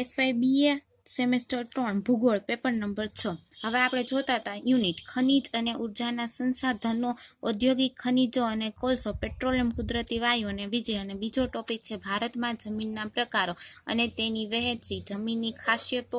SY BA semester ત્રણ ભૂગોળ paper number છ હવે આપણે જોતા હતા યુનિટ ખનિજ અને ઉર્જાના સંસાધનો ઔદ્યોગિક ખનિજો અને કોલસો પેટ્રોલિયમ કુદરતી વાયુ અને વીજળી અને બીજો ટોપિક છે ભારતમાં જમીનના પ્રકારો અને તેની વહેંચી જમીનની ખાસિયતો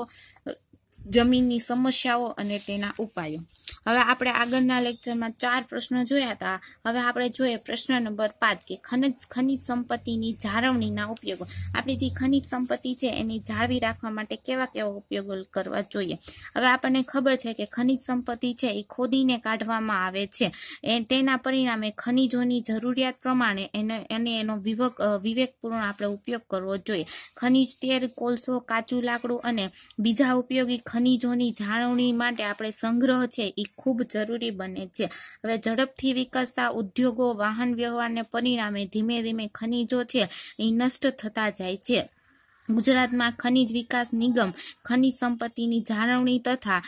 જમીનની સમસ્યાઓ અને તેના ઉપાયો હવે આપણે આગળના લેક્ચરમાં ચાર પ્રશ્નો જોયા હતા હવે આપણે જોઈએ પ્રશ્ન નંબર પાંચ કે ખનિજ ખનિજ સંપત્તિની જાળવણીના ઉપયોગો આપણી જે ખનિજ સંપત્તિ છે એની જાળવી રાખવા માટે કેવા કેવા ઉપયોગો કરવા જોઈએ હવે આપણને ખબર છે કે ખનિજ સંપત્તિ છે એ ખોદીને કાઢવામાં આવે છે એ તેના પરિણામે ખનિજોની જરૂરિયાત પ્રમાણે એને અને એનો વિવેક વિવેકપૂર્ણ આપણે ઉપયોગ કરવો જોઈએ ખનિજ તેલ કોલસો કાચું લાકડું અને બીજા ઉપયોગી ખનીજોની જાળવણી માટે આપણે સંગ્રહ છે એ ખૂબ જરૂરી બને છે હવે ઝડપથી વિકસતા ઉદ્યોગો વાહન વ્યવહારને પરિણામે ધીમે ધીમે ખનિજો છે એ નષ્ટ થતા જાય છે ગુજરાતમાં ખનિજ વિકાસ નિગમ ખનિજ સંપત્તિની જાળવણી તથા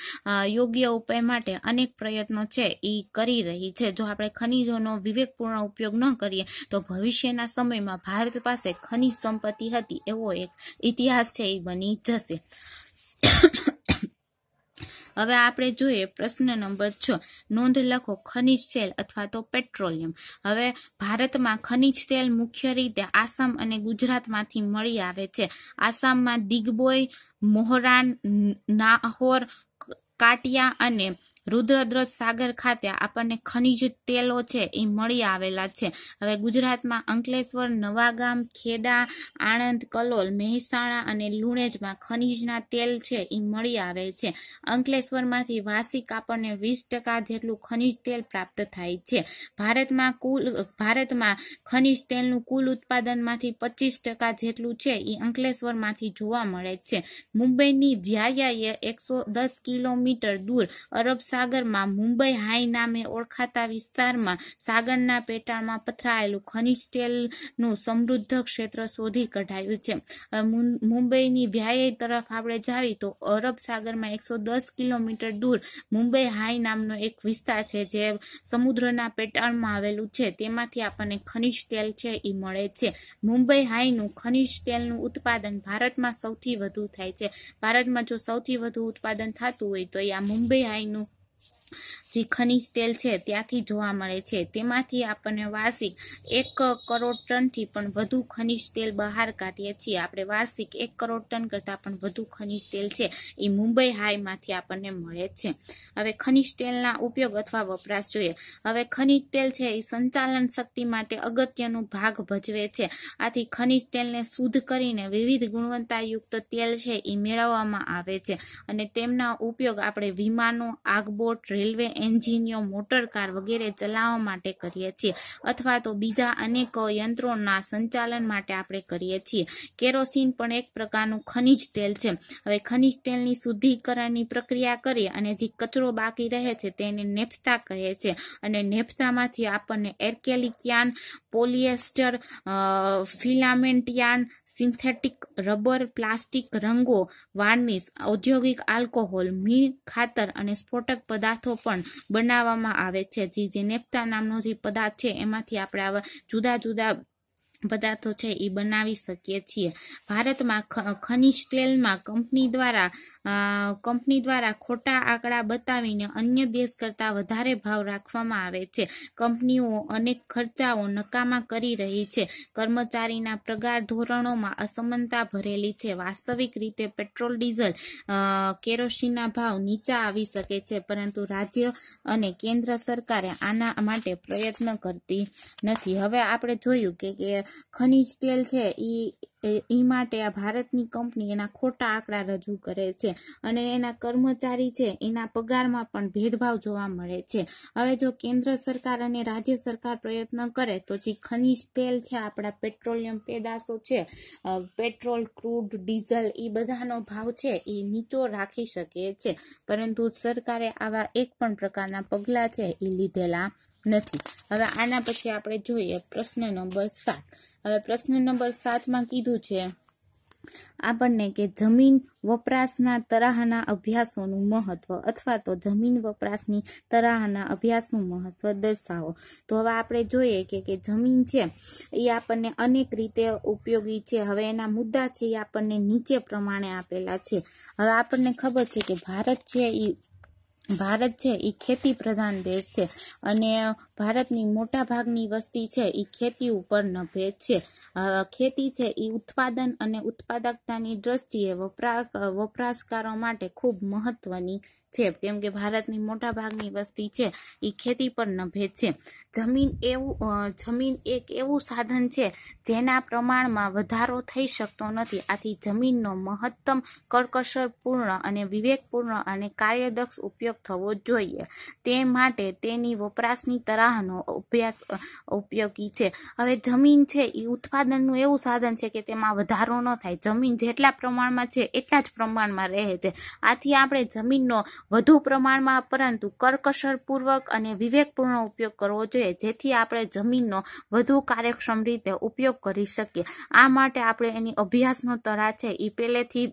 યોગ્ય ઉપાય માટે અનેક પ્રયત્નો છે એ કરી રહી છે જો આપણે ખનિજોનો વિવેકપૂર્ણ ઉપયોગ ન કરીએ તો ભવિષ્યના સમયમાં ભારત પાસે ખનિજ સંપત્તિ હતી એવો એક ઇતિહાસ છે એ બની જશે હવે આપણે જોઈએ પ્રશ્ન નંબર છ નોંધ લખો ખનિજ તેલ અથવા તો પેટ્રોલિયમ હવે ભારતમાં ખનિજ તેલ મુખ્ય રીતે આસામ અને ગુજરાતમાંથી મળી આવે છે આસામમાં દિગ્બોય મોહરાન નાહોર કાટિયા અને રુદ્રદ્રજ સાગર ખાતે આપણને ખનિજ તેલો છે એ મળી આવેલા છે હવે ગુજરાતમાં અંકલેશ્વર નવાગામ ખેડા આણંદ કલોલ મહેસાણા અને લુણેજમાં ખનિજના તેલ છે એ મળી આવે છે અંકલેશ્વરમાંથી વાર્ષિક આપણને વીસ જેટલું ખનિજ તેલ પ્રાપ્ત થાય છે ભારતમાં કુલ ભારતમાં ખનિજ તેલનું કુલ ઉત્પાદનમાંથી પચીસ ટકા જેટલું છે એ અંકલેશ્વરમાંથી જોવા મળે છે મુંબઈની વ્યાયાએ એકસો દસ કિલોમીટર દૂર અરબ સાગરમાં મુંબઈ હાઈ નામે ઓળખાતા વિસ્તારમાં સાગરના પેટામાં પથરાયેલું ખનિજ તેલનું સમૃદ્ધ ક્ષેત્ર શોધી કઢાયું છે મુંબઈની વ્યાય તરફ આપણે જાવી તો અરબ સાગરમાં એકસો દસ કિલોમીટર દૂર મુંબઈ હાઈ નામનો એક વિસ્તાર છે જે સમુદ્રના પેટાણમાં આવેલું છે તેમાંથી આપણને ખનિજ તેલ છે એ મળે છે મુંબઈ હાઈનું ખનિજ તેલનું ઉત્પાદન ભારતમાં સૌથી વધુ થાય છે ભારતમાં જો સૌથી વધુ ઉત્પાદન થતું હોય તો એ આ મુંબઈ હાઈનું જે ખનીજ તેલ છે ત્યાંથી જોવા મળે છે તેમાંથી આપણને વાર્ષિક એક કરોડ ટનથી પણ વધુ ખનીજ તેલ બહાર કાઢીએ છીએ આપણે વાર્ષિક એક કરોડ ટન કરતાં પણ વધુ ખનીજ તેલ છે એ મુંબઈ હાઈમાંથી આપણને મળે છે હવે ખનીજ તેલના ઉપયોગ અથવા વપરાશ જોઈએ હવે ખનીજ તેલ છે એ સંચાલન શક્તિ માટે અગત્યનો ભાગ ભજવે છે આથી ખનીજ તેલને શુદ્ધ કરીને વિવિધ ગુણવત્તાયુક્ત તેલ છે એ મેળવવામાં આવે છે અને તેમના ઉપયોગ આપણે વિમાનો આગબોટ રેલવે મોટર કાર વગેરે ચલાવવા માટે કરીએ છીએ અથવા તો બીજા અનેક યંત્રોના સંચાલન માટે આપણે કરીએ છીએ કેરોસીન પણ એક પ્રકારનું ખનિજ તેલ છે હવે ખનિજ તેલની શુદ્ધિકરણની પ્રક્રિયા કરી અને જે કચરો બાકી રહે છે તેને નેફ્તા કહે છે અને નેફ્તામાંથી આપણને acrylic yarn polyester filament yarn synthetic rubber plastic રંગો વાર્નિશ ઔદ્યોગિક આલ્કોહોલ મીણ ખાતર અને સ્ફોટક પદાર્થો પણ બનાવવામાં આવે છે જે જે જેનેપ્ટા નામનો જે પદાર્થ છે એમાંથી આપણે આવા જુદા જુદા પદાર્થો છે એ બનાવી શકીએ છીએ ભારતમાં ખનિજ તેલમાં કંપની દ્વારા કંપની દ્વારા ખોટા આંકડા બતાવીને અન્ય દેશ કરતાં વધારે ભાવ રાખવામાં આવે છે કંપનીઓ અનેક ખર્ચાઓ નકામા કરી રહી છે કર્મચારીના પ્રગાર ધોરણોમાં અસમાનતા ભરેલી છે વાસ્તવિક રીતે પેટ્રોલ ડીઝલ કેરોસીનના ભાવ નીચા આવી શકે છે પરંતુ રાજ્ય અને કેન્દ્ર સરકારે આના માટે પ્રયત્ન કરતી નથી હવે આપણે જોયું કે ખનીજ તેલ છે એ એ માટે આ ભારતની કંપની એના ખોટા આંકડા રજૂ કરે છે અને એના કર્મચારી છે એના પગારમાં પણ ભેદભાવ જોવા મળે છે હવે જો કેન્દ્ર સરકાર અને રાજ્ય સરકાર પ્રયત્ન કરે તો જે ખનીજ તેલ છે આપણા પેટ્રોલિયમ પેદાશો છે પેટ્રોલ ક્રૂડ ડીઝલ એ બધાનો ભાવ છે એ નીચો રાખી શકે છે પરંતુ સરકારે આવા એક પણ પ્રકારના પગલાં છે એ લીધેલા નથી હવે આના પછી આપણે જોઈએ પ્રશ્ન નંબર સાત હવે પ્રશ્ન નંબર સાતમાં કીધું છે આપણને કે જમીન વપરાશના તરાહના અભ્યાસોનું મહત્વ અથવા તો જમીન વપરાશની તરાહના અભ્યાસનું મહત્વ દર્શાવો તો હવે આપણે જોઈએ કે કે જમીન છે એ આપણને અનેક રીતે ઉપયોગી છે હવે એના મુદ્દા છે એ આપણને નીચે પ્રમાણે આપેલા છે હવે આપણને ખબર છે કે ભારત છે એ ભારત છે એ ખેતી પ્રધાન દેશ છે અને ભારતની મોટા ભાગની વસ્તી છે એ ખેતી ઉપર નભે છે ખેતી છે એ ઉત્પાદન અને ઉત્પાદકતાની દ્રષ્ટિએ વપરા વપરાશકારો માટે ખૂબ મહત્વની છે કેમ કે ભારતની મોટાભાગની વસ્તી છે એ ખેતી પર નભે છે જમીન એવું જમીન એક એવું સાધન છે જેના પ્રમાણમાં વધારો થઈ શકતો નથી આથી જમીનનો મહત્તમ કરકસરપૂર્ણ અને વિવેકપૂર્ણ અને કાર્યદક્ષ ઉપયોગ થવો જોઈએ તે માટે તેની વપરાશની તરાહનો અભ્યાસ ઉપયોગી છે હવે જમીન છે એ ઉત્પાદનનું એવું સાધન છે કે તેમાં વધારો ન થાય જમીન જેટલા પ્રમાણમાં છે એટલા જ પ્રમાણમાં રહે છે આથી આપણે જમીનનો વધુ પ્રમાણમાં પરંતુ કરકસરપૂર્વક અને વિવેકપૂર્ણ ઉપયોગ કરવો જોઈએ જેથી આપણે જમીનનો વધુ કાર્યક્ષમ રીતે ઉપયોગ કરી શકીએ આ માટે આપણે એની અભ્યાસનો તરા છે એ પહેલેથી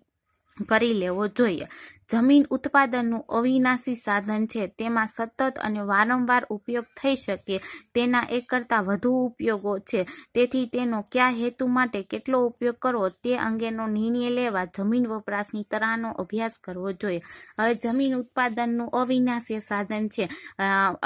કરી લેવો જોઈએ જમીન ઉત્પાદનનું અવિનાશી સાધન છે તેમાં સતત અને વારંવાર ઉપયોગ થઈ શકે તેના એક કરતાં વધુ ઉપયોગો છે તેથી તેનો કયા હેતુ માટે કેટલો ઉપયોગ કરવો તે અંગેનો નિર્ણય લેવા જમીન વપરાશની તરાહનો અભ્યાસ કરવો જોઈએ હવે જમીન ઉત્પાદનનું અવિનાશી સાધન છે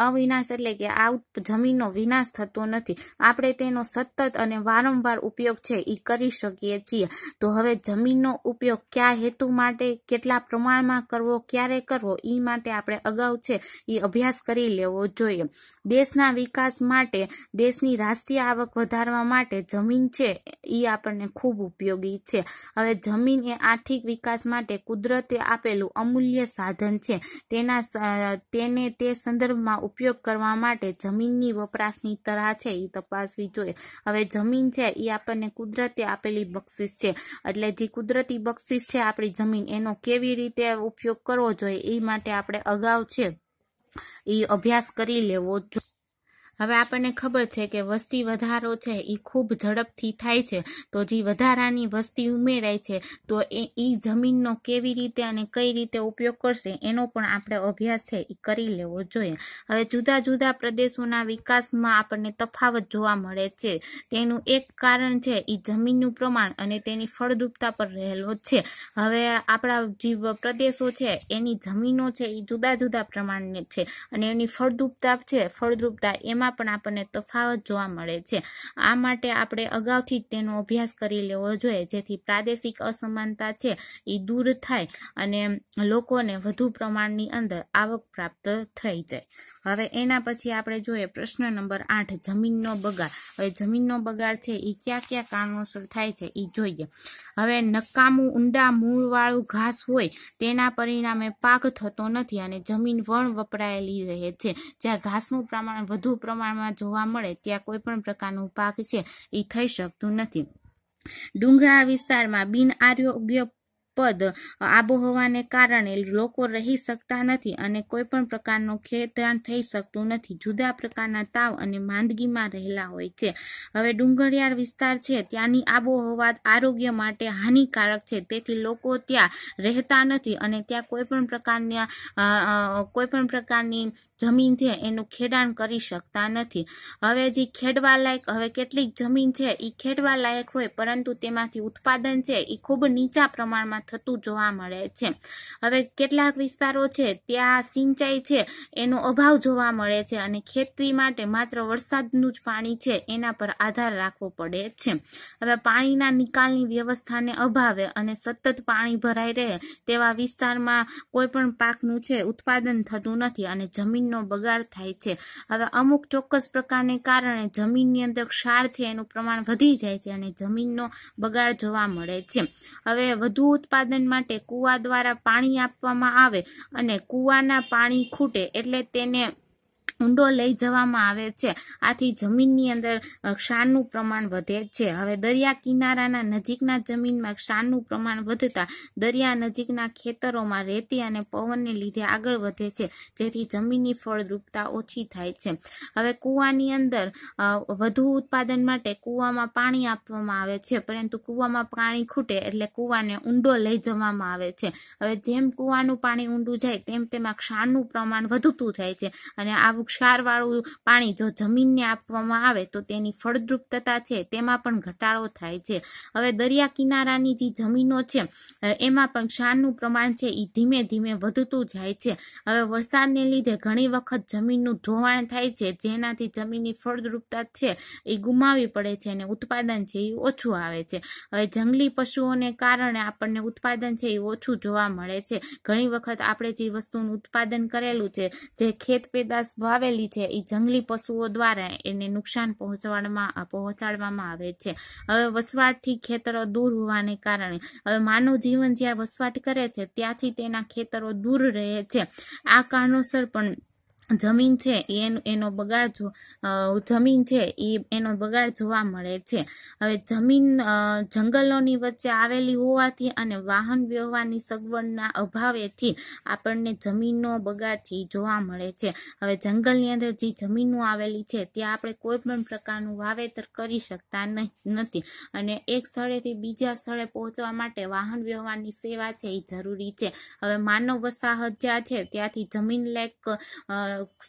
અવિનાશ એટલે કે આ જમીનનો વિનાશ થતો નથી આપણે તેનો સતત અને વારંવાર ઉપયોગ છે એ કરી શકીએ છીએ તો હવે જમીનનો ઉપયોગ કયા હેતુ માટે કેટલા પ્રમાણમાં ક્યાં કરવો ક્યારે કરવો એ માટે આપણે અગાઉ છે એ અભ્યાસ કરી લેવો જોઈએ દેશના વિકાસ માટે દેશની રાષ્ટ્રીય આવક વધારવા માટે જમીન છે એ આપણને ખૂબ ઉપયોગી છે હવે જમીન એ આર્થિક વિકાસ માટે કુદરતે આપેલું અમૂલ્ય સાધન છે તેના તેને તે સંદર્ભમાં ઉપયોગ કરવા માટે જમીનની વપરાશની તરાહ છે એ તપાસવી જોઈએ હવે જમીન છે એ આપણને કુદરતે આપેલી બક્ષિસ છે એટલે જે કુદરતી બક્ષિસ છે આપણી જમીન એનો કેવી રીતે ઉપયોગ કરવો જોઈએ એ માટે આપણે અગાઉ છે એ અભ્યાસ કરી લેવો જોઈએ હવે આપણને ખબર છે કે વસ્તી વધારો છે એ ખૂબ ઝડપથી થાય છે તો જે વધારાની વસ્તી ઉમેરાય છે તો એ ઈ જમીનનો કેવી રીતે અને કઈ રીતે ઉપયોગ કરશે એનો પણ આપણે અભ્યાસ છે એ કરી લેવો જોઈએ હવે જુદા જુદા પ્રદેશોના વિકાસમાં આપણને તફાવત જોવા મળે છે તેનું એક કારણ છે એ જમીનનું પ્રમાણ અને તેની ફળદ્રુપતા પર રહેલો છે હવે આપણા જે પ્રદેશો છે એની જમીનો છે એ જુદા જુદા પ્રમાણની છે અને એની ફળદ્રુપતા છે ફળદ્રુપતા એમાં એમાં પણ આપણને તફાવત જોવા મળે છે આ માટે આપણે અગાઉથી તેનો અભ્યાસ કરી લેવો જોઈએ જેથી પ્રાદેશિક અસમાનતા છે એ દૂર થાય અને લોકોને વધુ પ્રમાણની અંદર આવક પ્રાપ્ત થઈ જાય હવે એના પછી આપણે જોઈએ પ્રશ્ન નંબર આઠ જમીનનો બગાડ હવે જમીનનો બગાડ છે એ કયા કયા કારણોસર થાય છે એ જોઈએ હવે નકામું ઊંડા મૂળવાળું ઘાસ હોય તેના પરિણામે પાક થતો નથી અને જમીન વણ વપરાયેલી રહે છે જ્યાં ઘાસનું પ્રમાણ વધુ પ્રમાણ પ્રમાણમાં જોવા મળે ત્યાં કોઈ પણ પ્રકારનું પાક છે એ થઈ શકતું નથી ડુંગરાળ વિસ્તારમાં બિન આરોગ્ય પદ આબોહવાને કારણે લોકો રહી શકતા નથી અને કોઈપણ પ્રકારનું ખેતાણ થઈ શકતું નથી જુદા પ્રકારના તાવ અને માંદગીમાં રહેલા હોય છે હવે ડુંગરિયાળ વિસ્તાર છે ત્યાંની આબોહવા આરોગ્ય માટે હાનિકારક છે તેથી લોકો ત્યાં રહેતા નથી અને ત્યાં કોઈ કોઈપણ પ્રકારના પણ પ્રકારની જમીન છે એનું ખેડાણ કરી શકતા નથી હવે જે ખેડવા લાયક હવે કેટલીક જમીન છે એ ખેડવા લાયક હોય પરંતુ તેમાંથી ઉત્પાદન છે એ ખૂબ નીચા પ્રમાણમાં થતું જોવા મળે છે હવે કેટલાક વિસ્તારો છે ત્યાં સિંચાઈ છે એનો અભાવ જોવા મળે છે અને ખેતી માટે માત્ર વરસાદનું જ પાણી છે એના પર આધાર રાખવો પડે છે હવે પાણીના નિકાલની વ્યવસ્થાને અભાવે અને સતત પાણી ભરાઈ રહે તેવા વિસ્તારમાં કોઈ પણ પાકનું છે ઉત્પાદન થતું નથી અને જમીનનો બગાડ થાય છે હવે અમુક ચોક્કસ પ્રકારને કારણે જમીનની અંદર ક્ષાર છે એનું પ્રમાણ વધી જાય છે અને જમીનનો બગાડ જોવા મળે છે હવે વધુ ઉત્પાદન ઉત્પાદન માટે કૂવા દ્વારા પાણી આપવામાં આવે અને કૂવાના પાણી ખૂટે એટલે તેને ઊંડો લઈ જવામાં આવે છે આથી જમીનની અંદર ક્ષારનું પ્રમાણ વધે છે હવે દરિયા કિનારાના નજીકના જમીનમાં ક્ષારનું પ્રમાણ વધતા દરિયા નજીકના ખેતરોમાં રેતી અને પવનને લીધે આગળ વધે છે જેથી જમીનની ફળદ્રુપતા ઓછી થાય છે હવે કૂવાની અંદર વધુ ઉત્પાદન માટે કૂવામાં પાણી આપવામાં આવે છે પરંતુ કૂવામાં પાણી ખૂટે એટલે કૂવાને ઊંડો લઈ જવામાં આવે છે હવે જેમ કૂવાનું પાણી ઊંડું જાય તેમ તેમાં ક્ષારનું પ્રમાણ વધતું જાય છે અને આવું થોડુંક ક્ષારવાળું પાણી જો જમીનને આપવામાં આવે તો તેની ફળદ્રુપતા છે તેમાં પણ ઘટાડો થાય છે હવે દરિયા કિનારાની જે જમીનો છે એમાં પણ ક્ષારનું પ્રમાણ છે એ ધીમે ધીમે વધતું જાય છે હવે વરસાદને લીધે ઘણી વખત જમીનનું ધોવાણ થાય છે જેનાથી જમીનની ફળદ્રુપતા છે એ ગુમાવી પડે છે અને ઉત્પાદન છે એ ઓછું આવે છે હવે જંગલી પશુઓને કારણે આપણને ઉત્પાદન છે એ ઓછું જોવા મળે છે ઘણી વખત આપણે જે વસ્તુનું ઉત્પાદન કરેલું છે જે ખેત પેદાશ વાવેલી છે એ જંગલી પશુઓ દ્વારા એને નુકસાન પહોંચવામાં પહોંચાડવામાં આવે છે હવે વસવાટથી ખેતરો દૂર હોવાને કારણે હવે માનવ જીવન જ્યાં વસવાટ કરે છે ત્યાંથી તેના ખેતરો દૂર રહે છે આ કારણોસર પણ જમીન છે એનો બગાડ જમીન છે એ એનો બગાડ જોવા મળે છે હવે જમીન જંગલોની વચ્ચે આવેલી હોવાથી અને વાહન વ્યવહારની સગવડના અભાવેથી આપણને જમીનનો બગાડથી જોવા મળે છે હવે જંગલની અંદર જે જમીનો આવેલી છે ત્યાં આપણે કોઈ પણ પ્રકારનું વાવેતર કરી શકતા નથી અને એક સ્થળેથી બીજા સ્થળે પહોંચવા માટે વાહન વ્યવહારની સેવા છે એ જરૂરી છે હવે માનવ વસાહત જ્યાં છે ત્યાંથી જમીન લેક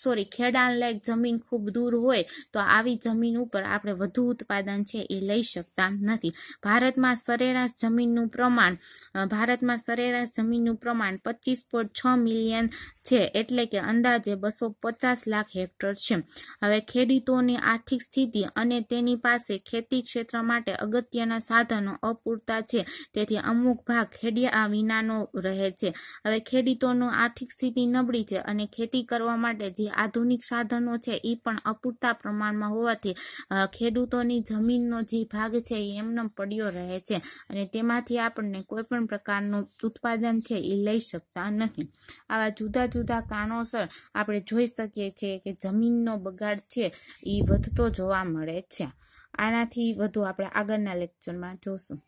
સોરી ખેડાણ લાયક જમીન ખૂબ દૂર હોય તો આવી જમીન ઉપર આપણે વધુ ઉત્પાદન છે એ લઈ શકતા નથી ભારતમાં સરેરાશ જમીનનું પ્રમાણ ભારતમાં સરેરાશ જમીનનું પ્રમાણ પચીસ પોઈન્ટ છ મિલિયન છે એટલે કે અંદાજે બસો પચાસ લાખ હેક્ટર છે હવે ખેડૂતોની આર્થિક સ્થિતિ અને તેની પાસે ખેતી ક્ષેત્ર માટે અગત્યના સાધનો અપૂરતા છે તેથી અમુક ભાગ ખેડિયા વિનાનો રહે છે હવે ખેડૂતોનો આર્થિક સ્થિતિ નબળી છે અને ખેતી કરવા માટે જે આધુનિક સાધનો છે એ પણ અપૂરતા પ્રમાણમાં હોવાથી ખેડૂતોની જમીનનો જે ભાગ છે એ એમનો પડ્યો રહે છે અને તેમાંથી આપણને કોઈ પણ પ્રકારનું ઉત્પાદન છે એ લઈ શકતા નથી આવા જુદા જુદા કારણોસર આપણે જોઈ શકીએ છીએ કે જમીનનો બગાડ છે એ વધતો જોવા મળે છે આનાથી વધુ આપણે આગળના લેક્ચરમાં જોશું